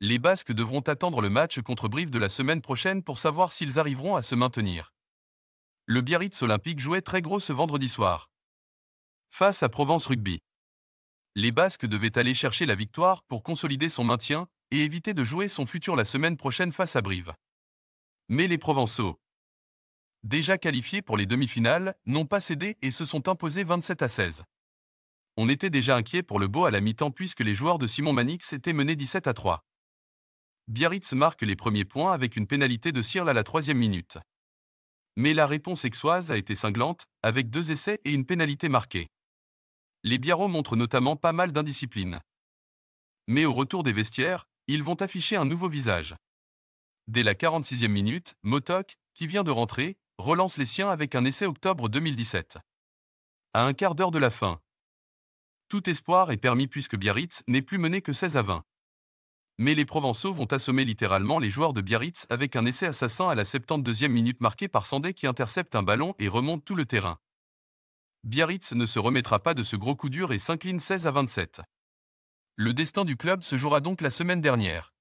les Basques devront attendre le match contre Brive de la semaine prochaine pour savoir s'ils arriveront à se maintenir. Le Biarritz Olympique jouait très gros ce vendredi soir. Face à Provence Rugby. Les Basques devaient aller chercher la victoire pour consolider son maintien et éviter de jouer son futur la semaine prochaine face à Brive. Mais les Provençaux, déjà qualifiés pour les demi-finales, n'ont pas cédé et se sont imposés 27 à 16. On était déjà inquiet pour le beau à la mi-temps puisque les joueurs de Simon Manix étaient menés 17 à 3. Biarritz marque les premiers points avec une pénalité de Cirle à la troisième minute. Mais la réponse aixoise a été cinglante, avec deux essais et une pénalité marquée. Les Biarros montrent notamment pas mal d'indiscipline. Mais au retour des vestiaires, ils vont afficher un nouveau visage. Dès la 46e minute, Motok, qui vient de rentrer, relance les siens avec un essai octobre 2017. À un quart d'heure de la fin. Tout espoir est permis puisque Biarritz n'est plus mené que 16 à 20 mais les Provençaux vont assommer littéralement les joueurs de Biarritz avec un essai assassin à la 72e minute marqué par Sandé qui intercepte un ballon et remonte tout le terrain. Biarritz ne se remettra pas de ce gros coup dur et s'incline 16 à 27. Le destin du club se jouera donc la semaine dernière.